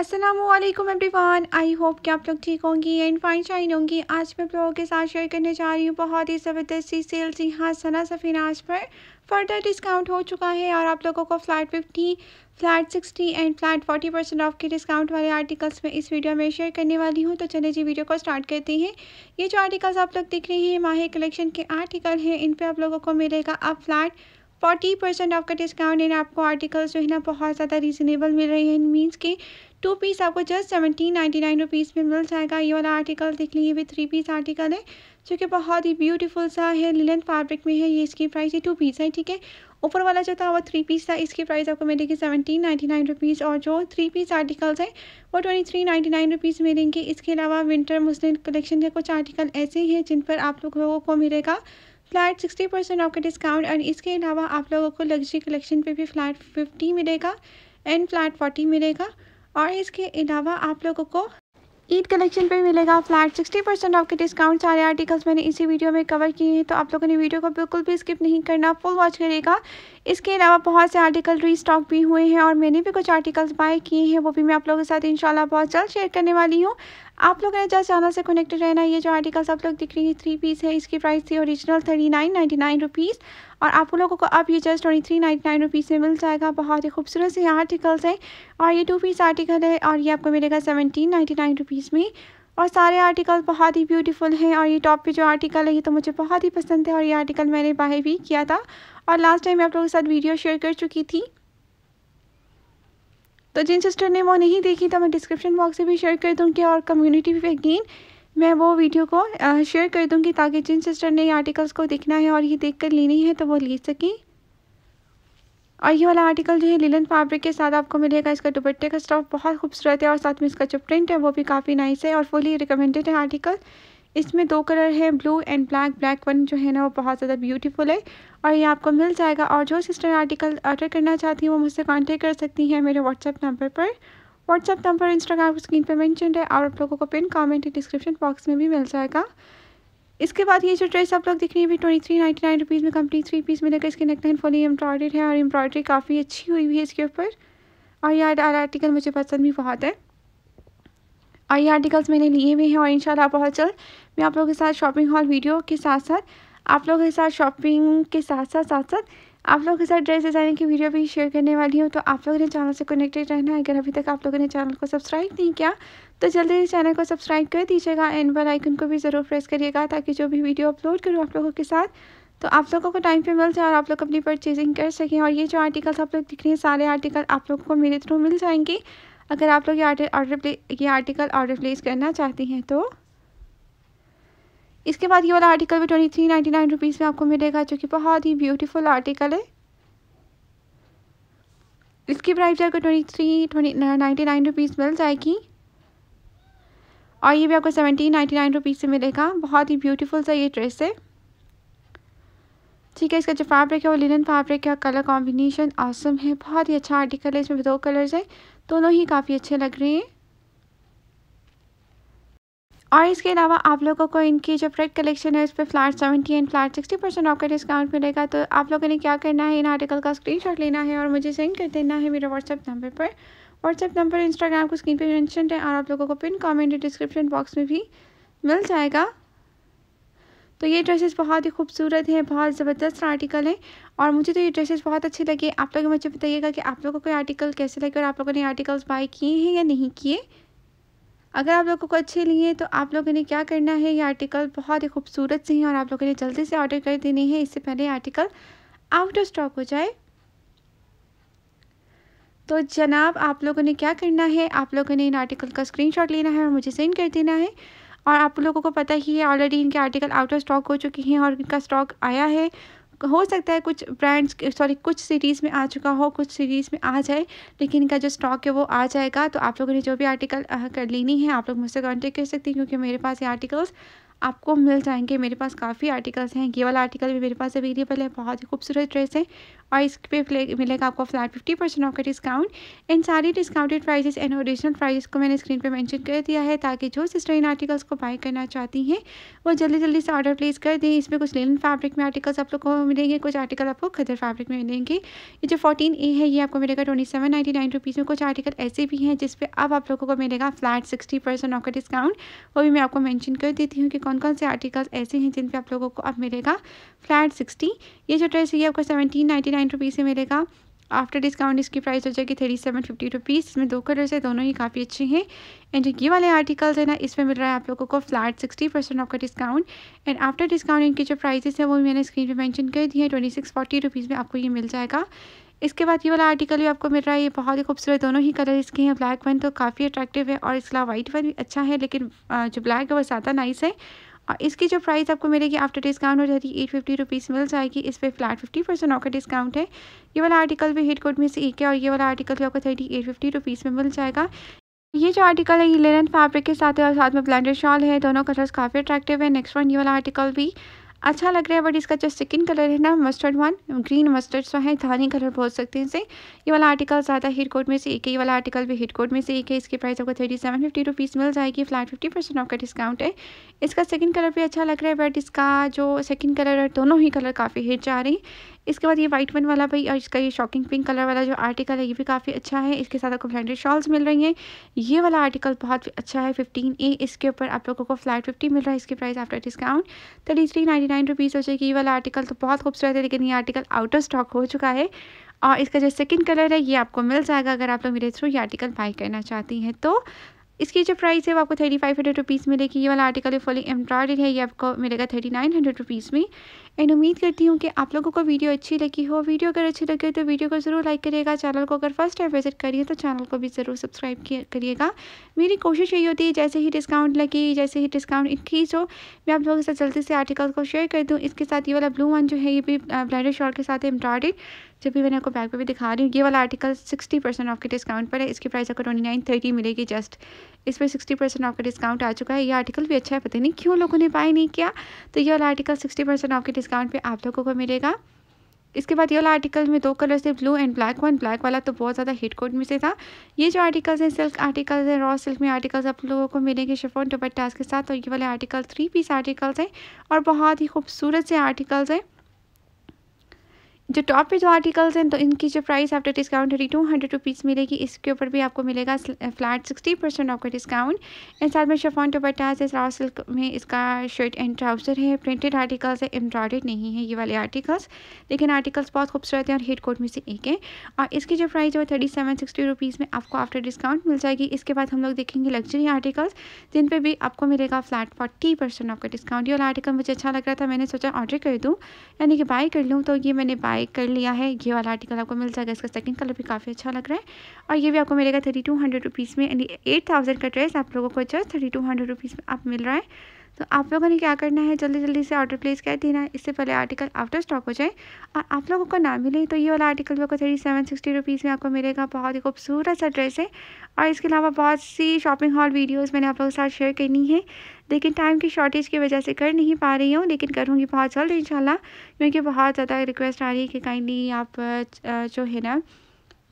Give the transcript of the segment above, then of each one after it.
Aslam one I hope कि आप लोग ठीक होंगी एंड फाइन शाइन होंगी आज मैं आप लोगों के साथ शेयर करने जा रही हूँ बहुत ही ज़बरदस्त सी यहाँ सना हाँ सना सफीनाज पर फर्दर डिस्काउंट हो चुका है और आप लोगों को flat fifty flat sixty and flat forty percent off के डिस्काउंट वाले आर्टिकल्स में इस वीडियो में शेयर करने वाली हूँ तो चले जी वीडियो को स्टार्ट करते हैं ये जो आर्टिकल्स आप लोग देख रहे हैं माहे कलेक्शन के आर्टिकल हैं इन पर आप लोगों को मिलेगा अब फ्लैट फोर्टी परसेंट ऑफ का डिस्काउंट इन आपको आर्टिकल्स जो है ना बहुत ज़्यादा रीजनेबल मिल रहे हैं मीन्स कि टू पीस आपको just seventeen ninety nine rupees में मिल जाएगा ये वाला आर्टिकल देख लीजिए भी थ्री पीस आर्टिकल है जो कि बहुत ही ब्यूटीफुल सा है लिलन फैब्रिक में है ये इसकी प्राइस है टू पीस है ठीक है ऊपर वाला जो था वो थ्री पीस था इसकी प्राइस आपको मिलेगी सेवेंटीन नाइन्टी नाइन रुपीज़ और जो थ्री पीस आर्टिकल्स हैं वो twenty three ninety nine rupees मिलेंगे इसके अलावा विंटर मुस्लिम कलेक्शन के कुछ आर्टिकल ऐसे हैं जिन पर आप लोगों को मिलेगा फ्लैट सिक्सटी परसेंट आपका डिस्काउंट एंड इसके अलावा आप लोगों को लग्जरी कलेक्शन पर भी फ्लैट फिफ्टी मिलेगा एंड फ्लैट फोर्टी मिलेगा और इसके अलावा आप लोगों को ईद कलेक्शन पे मिलेगा फ्लैट 60 परसेंट ऑफ के डिस्काउंट सारे आर्टिकल्स मैंने इसी वीडियो में कवर किए हैं तो आप लोगों ने वीडियो को बिल्कुल भी स्किप नहीं करना फुल वॉच करेगा इसके अलावा बहुत से आर्टिकल रीस्टॉक भी हुए हैं और मैंने भी कुछ आर्टिकल्स बाय किए हैं वो भी मैं आप लोगों के साथ इंशाल्लाह बहुत जल्द शेयर करने वाली हूँ आप लोगों ने जैसे चैनल से कनेक्टेड रहना ये जो आर्टिकल्स आप लोग दिख रही है थ्री पीस है इसकी प्राइस थी original thirty nine ninety nine rupees और आप लोगों को अब ये just twenty three ninety nine rupees में मिल जाएगा बहुत ही खूबसूरत से यहाँ आर्टिकल्स हैं और ये टू पीस आर्टिकल है और ये आपको मिलेगा सेवनटीन नाइन्टी नाइन रुपीज़ में और सारे आर्टिकल बहुत ही ब्यूटीफुल हैं और ये टॉप पे जो आर्टिकल है ये तो मुझे बहुत ही पसंद है और ये आर्टिकल मैंने बाय भी किया था और लास्ट टाइम मैं आप लोगों के साथ वीडियो शेयर कर चुकी थी तो जिन सिस्टर ने वो नहीं देखी तो मैं डिस्क्रिप्शन बॉक्स से भी शेयर कर दूँगी और कम्युनिटी भी अगेन मैं वो वीडियो को शेयर कर दूँगी ताकि जिन सिस्टर ने ये आर्टिकल्स को देखना है और ये देख कर लेनी है तो वो ले सकें और ये वाला आर्टिकल जो है लिलन फैब्रिक के साथ आपको मिलेगा इसका दुपट्टे का स्टॉफ बहुत खूबसूरत है और साथ में इसका जो प्रिंट है वो भी काफ़ी नाइस है और फुली रिकमेंडेड है आर्टिकल इसमें दो कलर है blue and black black one जो है ना वो बहुत ज़्यादा ब्यूटीफुल है और ये आपको मिल जाएगा और जो सिस्टर आर्टिकल ऑर्डर करना चाहती हैं वो मुझसे कॉन्टेक्ट कर सकती हैं मेरे व्हाट्सएप नंबर पर व्हाट्सअप नंबर इंस्टाग्राम स्क्रीन पर मैंशन है और आप लोगों को पिन कॉमेंट डिस्क्रिप्शन बॉक्स में भी मिल जाएगा इसके बाद ये जो ड्रेस आप लोग दिख रही है अभी twenty three ninety nine rupees में कंप्लीट थ्री पीस मिलेगा इसके नेकलाइन फुली एम्ब्रॉयडेड है और एम्ब्रॉयडरी काफ़ी अच्छी हुई हुई है इसके ऊपर और ये आर्टिकल मुझे पसंद भी बहुत है और ये आर्टिकल्स मैंने लिए हुए हैं और इंशाल्लाह बहुत जल्द मैं आप लोगों के साथ शॉपिंग हॉल वीडियो के साथ साथ आप लोगों के साथ शॉपिंग के साथ साथ साथ साथ आप लोगों के साथ ड्रेस डिज़ाइनिंग की वीडियो भी शेयर करने वाली हूँ तो आप लोगों ने चैनल से कनेक्टेड रहना अगर अभी तक आप लोगों ने चैनल को सब्सक्राइब नहीं किया तो जल्दी से चैनल को सब्सक्राइब कर दीजिएगा एंड बेल आइकन को भी ज़रूर प्रेस करिएगा ताकि जो भी वीडियो अपलोड करूँ आप लोगों के साथ तो आप लोगों को टाइम पर मिल जाए और आप लोग अपनी परचेजिंग कर सकें और ये जो आर्टिकल्स आप लोग दिख रहे हैं सारे आर्टिकल आप लोगों को मेरे थ्रू मिल जाएंगे अगर आप लोग ये ऑर्डर ये आर्टिकल ऑर्डर प्लेस करना चाहती हैं तो इसके बाद ये वाला आर्टिकल भी twenty three ninety nine rupees में आपको मिलेगा जो कि बहुत ही ब्यूटीफुल आर्टिकल है इसकी प्राइस आपको twenty three twenty ninety nine rupees मिल जाएगी और ये भी आपको सेवेंटीन नाइन्टी नाइन रुपीज़ से मिलेगा बहुत ही ब्यूटीफुल सा ये ड्रेस है ठीक है इसका जो फैब्रिक है वो लिनन फैब्रिक है कलर कॉम्बिनेशन ऑसम है बहुत ही अच्छा आर्टिकल है इसमें दो कलर्स है दोनों ही काफ़ी अच्छे लग रहे हैं और इसके अलावा आप लोगों को इनकी जो फ्रेड कलेक्शन है उस पर flat seventy and flat sixty percent आपका डिस्काउंट मिलेगा तो आप लोगों ने क्या करना है इन आर्टिकल का स्क्रीनशॉट लेना है और मुझे सेंड कर देना है मेरे व्हाट्सएप नंबर पर व्हाट्सएप नंबर इंस्टाग्राम को स्क्रीन पर मैंशन है और आप लोगों को पिन कॉमेंट डिस्क्रिप्शन बॉक्स में भी मिल जाएगा तो ये ड्रेसेस बहुत ही खूबसूरत हैं बहुत ज़बरदस्त आर्टिकल हैं और मुझे तो ये ड्रेसेस बहुत अच्छे लगे आप लोग मुझे बताइएगा कि आप लोगों को कोई आर्टिकल कैसे लगे और आप लोगों ने आर्टिकल्स बाय किए हैं या नहीं किए अगर आप लोगों को अच्छे लिए तो आप लोगों ने क्या करना है ये आर्टिकल बहुत ही खूबसूरत से हैं और आप लोगों ने जल्दी से ऑर्डर कर देने हैं इससे पहले आर्टिकल आउट ऑफ स्टॉक हो जाए तो जनाब आप लोगों ने क्या करना है आप लोगों ने इन आर्टिकल का स्क्रीनशॉट लेना है और मुझे सेंड कर देना है और आप लोगों को पता ही है ऑलरेडी इनके आर्टिकल आउट ऑफ स्टॉक हो चुके हैं और इनका स्टॉक आया है हो सकता है कुछ ब्रांड्स सॉरी कुछ सीरीज़ में आ चुका हो कुछ सीरीज़ में आ जाए लेकिन इनका जो स्टॉक है वो आ जाएगा तो आप लोगों ने जो भी आर्टिकल कर लेनी है आप लोग मुझसे कॉन्टेक्ट कर सकते हैं क्योंकि मेरे पास ये आर्टिकल्स आपको मिल जाएंगे मेरे पास काफ़ी आर्टिकल्स हैं ये वाला आर्टिकल भी मेरे पास अवेलेबल है बहुत ही खूबसूरत ड्रेस है और इस पर मिलेगा आपको फ्लैट फिफ्टी परसेंट ऑफ का डिस्काउंट इन सारी discounted prices and original prices को मैंने स्क्रीन पर मैंशन कर दिया है ताकि जो सिस्टर इन आर्टिकल्स को बाय करना चाहती हैं वो जल्दी जल्दी से ऑर्डर प्लेस कर दें इसमें कुछ लेन फैब्रिक में आर्टिकल्स आप लोग को मिलेंगे कुछ आर्टिकल आपको खदर फैब्रिक में मिलेंगे ये जो फोर्टीन ए है ये आपको मिलेगा twenty seven ninety nine rupees में कुछ आर्टिकल ऐसे भी हैं जिस पर अब आप लोगों को मिलेगा फ्लैट सिक्सटी परसेंट ऑफ का डिस्काउंट वो भी मैं आपको मैंशन कर देती हूँ कि कौन कौन से आर्टिकल्स ऐसे हैं जिन पे आप लोगों को अब मिलेगा फ्लैट सिक्सटी ये जो ड्रेस है आपको सेवेंटीन नाइन्टी नाइन रुपीज़ से मिलेगा आफ्टर डिस्काउंट इसकी प्राइस हो जाएगी थर्टी सेवन फिफ्टी रुपीज़ इसमें दो कलर्स है दोनों ही काफ़ी अच्छे हैं एंड जो ये वाले आर्टिकल्स है ना इसमें मिल रहा है आप लोगों को फ्लैट सिक्सटी परसेंट आपका डिस्काउंट एंड आफ्टर डिस्काउंट इनकी जो प्राइसेस हैं वो मैंने स्क्रीन पे मेंशन कर दी है ट्वेंटी सिक्स फोर्टी रुपीज़ में आपको ये मिल जाएगा इसके बाद ये वाला आर्टिकल भी आपको मिल रहा है ये बहुत ही खूबसूरत दोनों ही कलर इसके हैं ब्लैक वन तो काफ़ी अट्रैक्टिव है और इसके अलावा वाइट वन भी अच्छा है लेकिन जो ब्लैक है वो ज़्यादा नाइस है और इसकी जो प्राइस आपको मिलेगी आफ्टर डिस्काउंट हो जाती है एट फिफ्टी रुपीज़ मिल जाएगी इस पर फ्लैट फिफ्टी परसेंट ऑफ का डिस्काउंट है ये वाला आर्टिकल भी हेड कोड में से एक है और ये वाला आर्टिकल भी आपको थर्टी एट फिफ्टी रुपीज़ में मिल जाएगा ये जो आर्टिकल है ये लेनन फैब्रिक के साथ है और साथ में ब्लेंडेड शॉल है दोनों कलर्स काफ़ी अट्रैक्टिव है नेक्स्ट वन ये वाला आर्टिकल भी अच्छा लग रहा है बट इसका जो सेकेंड कलर है ना मस्टर्ड वन ग्रीन मस्टर्ड सा है धानी कलर बोल सकते हैं इसे ये वाला आर्टिकल ज़्यादा हिट कोड में से एक ही वाला आर्टिकल भी हिट कोड में से एक है इसकी प्राइस आपको थर्टी सेवन फिफ्टी रुपीज़ मिल जाएगी फ्लैट फिफ्टी परसेंट आपका डिस्काउंट है इसका सेकंड कलर भी अच्छा लग रहा है बट इसका जो सेकंड कलर है दोनों ही कलर काफ़ी हिट जा रही इसके बाद ये वाइट वन वाला भाई और इसका ये शॉकिंग पिंक कलर वाला जो आर्टिकल है ये भी काफ़ी अच्छा है इसके साथ आपको ब्रांडेड शॉल्स मिल रही हैं ये वाला आर्टिकल बहुत अच्छा है फिफ्टीन ए इसके ऊपर आप लोगों को फ्लैट फिफ्टी मिल रहा है इसकी price after discount thirty three ninety nine rupees हो जाएगी ये वाला आर्टिकल तो बहुत खूबसूरत है लेकिन ये आर्टिकल आउट ऑफ स्टॉक हो चुका है और इसका जो सेकंड कलर है ये आपको मिल जाएगा अगर आप लोग मेरे थ्रू ये आर्टिकल बाई करना चाहती हैं तो इसकी जो प्राइस है वो आपको थर्टी फाइव हंड्रेड रुपीज़ मिलेगी ये वाला आर्टिकल फुली एम्ब्रॉयडेड है ये आपको मिलेगा थर्टी नाइन हंड्रेड रुपीज़ में एंड उम्मीद करती हूँ कि आप लोगों को वीडियो अच्छी लगी हो वीडियो अगर अच्छी लगी हो तो वीडियो को ज़रूर लाइक करिएगा चैनल को अगर फर्स्ट टाइम विजिट करिए तो चैनल को भी ज़रूर सब्सक्राइब करिएगा मेरी कोशिश यही होती है जैसे ही डिस्काउंट लगे जैसे ही डिस्काउंट इंक्रीज हो मैं आप लोगों के साथ जल्दी से आर्टिकल को शेयर कर दूँ इसके साथ ये वाला ब्लू वन जो है ये भी ब्लैंडर शॉल के साथ एम्ब्रॉयडेड जब भी मैंने आपको बैग पे भी दिखा रही हूँ ये वाला आर्टिकल सिक्सटी परसेंट ऑफ के डिस्काउंट पर है इसकी प्राइस आपको ट्वेंटी नाइन थर्टी मिलेगी जस्ट इस पर सिक्सटी परसेंट आपका डिस्काउंट आ चुका है ये आर्टिकल भी अच्छा है पता नहीं क्यों लोगों ने बाय नहीं किया तो ये वाला आर्टिकल सिक्सटी परसेंट ऑफ के डिस्काउंट पर आप लोगों को मिलेगा इसके बाद ये वाला आर्टिकल में दो कलर्स थे blue and black one black वाला तो बहुत ज़्यादा हिट कोड में से था ये जो आर्टिकल्स हैं सिल्क आर्टिकल्स हैं रॉ सिल्क में आर्टिकल्स आप लोगों को मिलेंगे शिफोन टोपट्टास के साथ और ये वाले आर्टिकल थ्री पीस आर्टिकल्स हैं और बहुत ही खूबसूरत से आर्टिकल्स हैं जो टॉप पे जो आर्टिकल्स हैं तो इनकी जो price after discount thirty two hundred rupees मिलेगी इसके ऊपर भी आपको मिलेगा फ्लैट सिक्सटी परसेंट आपका डिस्काउंट एंड साथ में शफॉन टोपटा से सराव सिल्क में इसका शर्ट एंड ट्राउज़र है प्रिंटेड आर्टिकल्स है एम्ब्रॉयड नहीं है ये वाले आर्टिकल्स लेकिन आर्टिकल्स बहुत खूबसूरत हैं और हेड कोट में से एक है और इसकी जो प्राइस है थर्टी सेवन सिक्सटी रुपीज़ में आपको आफ्टर डिस्काउंट मिल जाएगी इसके बाद हम लोग देखेंगे लग्जरी आर्टिकल्स जिन पर भी आपको मिलेगा फ्लैट फोर्टी परसेंट आपका डिस्काउंट ये वाला आर्टिकल मुझे अच्छा लग रहा था मैंने सोचा ऑर्डर कर दूँ यानी कि बाई कर लूँ तो ये मैंने बाई बाय कर लिया है ये वाला आर्टिकल आपको मिल जाएगा इसका सेकंड कलर भी काफ़ी अच्छा लग रहा है और ये भी आपको मिलेगा थर्टी टू हंड्रेड रुपीज़ में एट थाउजेंड का ड्रेस आप लोगों को है थर्टी टू हंड्रेड रुपीज़ में आप मिल रहा है तो आप लोगों ने क्या करना है जल्दी जल्दी से ऑर्डर प्लेस कर देना है इससे पहले आर्टिकल आफ्टर स्टॉक हो जाए और आप लोगों को ना मिले तो ये वाला आर्टिकल भी आपको थर्टी सेवन सिक्सटी रुपीज़ में आपको मिलेगा बहुत ही खूबसूरत सा ड्रेस है और इसके अलावा बहुत सी शॉपिंग हॉल वीडियोज़ मैंने आप लोगों के साथ शेयर करनी है लेकिन टाइम की शॉर्टेज की वजह से कर नहीं पा रही हूँ लेकिन करूँगी बहुत जल्द शाला क्योंकि बहुत ज़्यादा रिक्वेस्ट आ रही है कि काइंडली आप जो है ना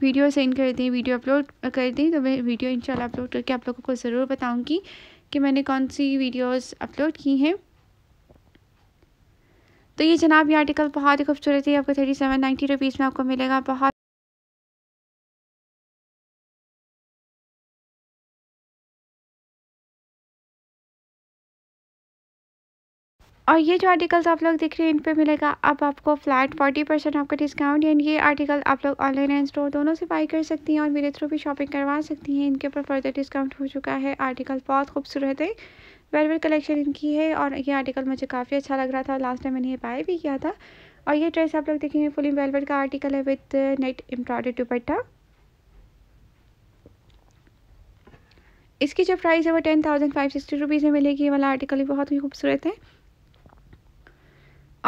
वीडियो सेंड कर दें वीडियो अपलोड कर दें तो मैं वीडियो इंशाल्लाह अपलोड करके आप लोगों को ज़रूर बताऊँगी कि मैंने कौन सी वीडियोस अपलोड की हैं तो ये जनाब ये आर्टिकल बहुत ही खूबसूरत है आपको थर्टी सेवन नाइन्टी रुपीज़ में आपको मिलेगा बहुत और ये जो आर्टिकल्स आप लोग देख रहे हैं इन पे मिलेगा अब आपको फ्लैट फोर्टी परसेंट आपका डिस्काउंट एंड ये आर्टिकल आप लोग ऑनलाइन एंड स्टोर दोनों से बाई कर सकती हैं और मेरे थ्रू भी शॉपिंग करवा सकती हैं इनके ऊपर फर्दर डिस्काउंट हो चुका है आर्टिकल बहुत खूबसूरत है वेलवेट कलेक्शन इनकी है और ये आर्टिकल मुझे काफ़ी अच्छा लग रहा था लास्ट टाइम मैंने ये बाय भी किया था और ये ड्रेस आप लोग देखेंगे फुली वेलवेट का आर्टिकल है विथ नेट एम्ब्रॉयड दुपट्टा इसकी जो प्राइस है वो ten thousand five sixty rupees में मिलेगी ये वाला आर्टिकल भी बहुत ही खूबसूरत है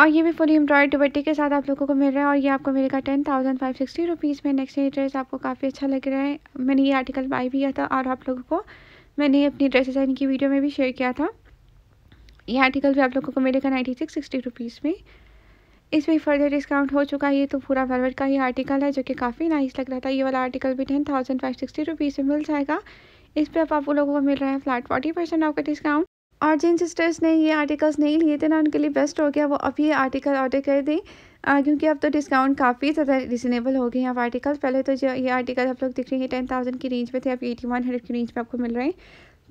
और ये भी फुली एम्ब्रॉयड दुपट्टे के साथ आप लोगों को मिल रहा है और ये आपको मिलेगा ten thousand five sixty rupees में नेक्स्ट ये ड्रेस आपको काफ़ी अच्छा लग रहा है मैंने ये आर्टिकल बाय भी किया था और आप लोगों को मैंने अपनी ड्रेस डिज़ाइन की वीडियो में भी शेयर किया था ये आर्टिकल भी आप लोगों को मिलेगा नाइन्टी सिक्स सिक्सटी रुपीज़ में इस पर फर्दर डिस्काउंट हो चुका है ये तो पूरा वेलवेट का ही आर्टिकल है जो कि काफ़ी नाइस लग रहा था ये वाला आर्टिकल भी ten thousand five sixty rupees में मिल जाएगा इस पर आप लोगों को मिल रहा है फ्लैट फोर्टी परसेंट आपका डिस्काउंट और जिन सिस्टर्स ने ये आर्टिकल्स नहीं लिए थे ना उनके लिए बेस्ट हो गया वो अब ये आर्टिकल ऑर्डर कर दें क्योंकि अब तो डिस्काउंट काफ़ी ज़्यादा रिजनेबल हो गए हैं अब आर्टिकल्स पहले तो जो ये आर्टिकल आप लोग दिख रहे हैं टेन थाउजेंड की रेंज में थे अब एटी वन हंड्रेड की रेंज में आपको मिल रहे हैं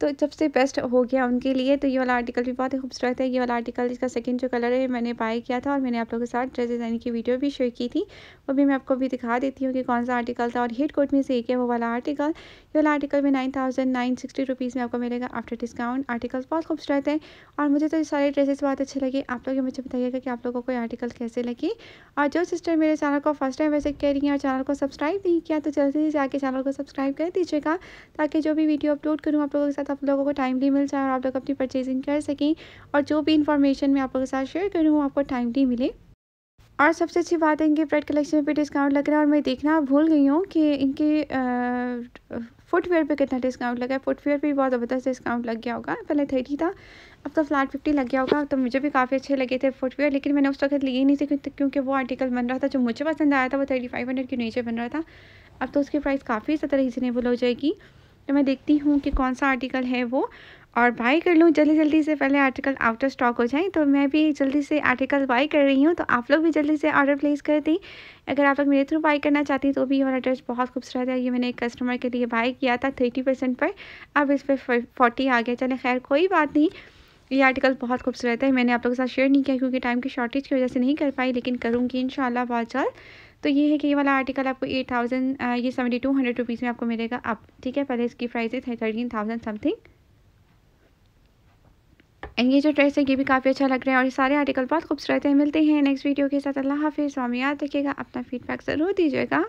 तो सबसे बेस्ट हो गया उनके लिए तो ये वाला आर्टिकल भी बहुत ही खूबसूरत है ये वाला आर्टिकल इसका सेकंड जो कलर है मैंने बाय किया था और मैंने आप लोगों के साथ ड्रेस डिजाइन की वीडियो भी शेयर की थी वो भी मैं आपको भी दिखा देती हूँ कि कौन सा आर्टिकल था और हेड कोट में से एक है वो वाला आर्टिकल ये वाला आर्टिकल भी nine thousand nine sixty rupees में आपको मिलेगा आफ्टर डिस्काउंट आर्टिकल बहुत खूबसूरत है और मुझे तो सारे ड्रेसेस बहुत अच्छे लगे आप लोग मुझे बताइएगा कि आप लोगों को आर्टिकल कैसे लगे और जो सिस्टर मेरे चैनल को फर्स्ट टाइम वैसे कह रही है और चैनल को सब्सक्राइब नहीं किया तो जल्दी से जाके चैनल को सब्सक्राइब कर दीजिएगा ताकि जो भी वीडियो अपलोड करूँ आप लोगों के साथ साथ आप लोगों को टाइमली मिल जाए और आप लोग अपनी परचेजिंग कर सकें और जो भी इन्फॉर्मेशन मैं आप लोगों के साथ शेयर करूँ वो आपको टाइमली मिले और सबसे अच्छी बात है इनके ब्रेड कलेक्शन पे डिस्काउंट लग रहा है और मैं देखना भूल गई हूँ कि इनके फुटवेयर पे कितना डिस्काउंट लगा है फुटवेयर पे भी बहुत ज़बरदस्त डिस्काउंट लग गया होगा पहले थर्टी था अब तो फ्लैट फिफ्टी लग गया होगा तो मुझे भी काफ़ी अच्छे लगे थे फुटवेयर लेकिन मैंने उस वक्त लिए नहीं थे क्योंकि वो आर्टिकल बन रहा था जो मुझे पसंद आया था वो थर्टी फाइव हंड्रेड के नीचे बन रहा था अब तो उसकी प्राइस काफ़ी ज़्यादा रीज़नेबल हो जाएगी तो मैं देखती हूँ कि कौन सा आर्टिकल है वो और बाई कर लूँ जल्दी जल्दी से पहले आर्टिकल आउट ऑफ स्टॉक हो जाए तो मैं भी जल्दी से आर्टिकल बाई कर रही हूँ तो आप लोग भी जल्दी से ऑर्डर प्लेस कर दें अगर आप लोग मेरे थ्रू बाई करना चाहती हैं तो भी और एड्रेस ड्रेस बहुत खूबसूरत है ये मैंने एक कस्टमर के लिए बाई किया था थर्टी परसेंट पर अब इस पर फोर्टी आ गया चले खैर कोई बात नहीं ये आर्टिकल बहुत खूबसूरत है मैंने आप लोगों के साथ शेयर नहीं किया क्योंकि टाइम की शॉर्टेज की वजह से नहीं कर पाई लेकिन करूँगी इन बहुत जल्द तो ये है कि ये वाला आर्टिकल आपको एट थाउजेंड ये सेवेंटी टू हंड्रेड रुपीज़ में आपको मिलेगा आप ठीक है पहले इसकी प्राइस है थर्टीन थाउजेंड समथिंग एंड ये जो ड्रेस है ये भी काफ़ी अच्छा लग रहा है और ये सारे आर्टिकल बहुत खूबसूरत है मिलते हैं नेक्स्ट वीडियो के साथ अल्लाह हाफिज़ स्वामी याद रखिएगा अपना फीडबैक ज़रूर दीजिएगा